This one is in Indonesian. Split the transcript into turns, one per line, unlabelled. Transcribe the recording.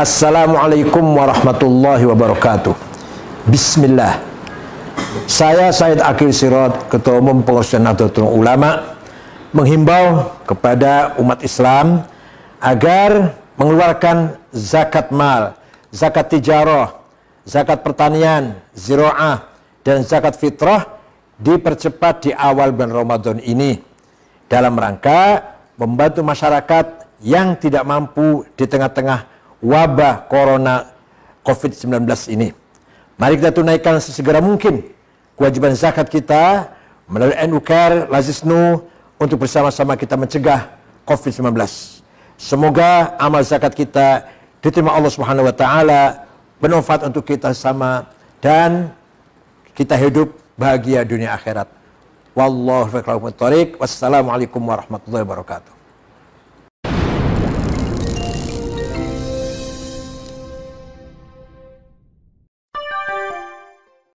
Assalamualaikum warahmatullahi wabarakatuh. Bismillah. Saya Said Akil Sirot, Ketua Umum Pengurusan Nahdlatul Ulama, menghimbau kepada umat Islam agar mengeluarkan zakat mal, zakat tijarah, zakat pertanian, ziroah, dan zakat fitrah dipercepat di awal bulan Ramadan ini dalam rangka membantu masyarakat yang tidak mampu di tengah-tengah wabah corona COVID-19 ini. Mari kita tunaikan sesegera mungkin kewajiban zakat kita melalui NU Care Lazisnu untuk bersama-sama kita mencegah COVID-19. Semoga amal zakat kita diterima Allah Subhanahu wa taala, bermanfaat untuk kita sama dan kita hidup bahagia dunia akhirat. Wallahu a'lam Wassalamualaikum warahmatullahi wabarakatuh.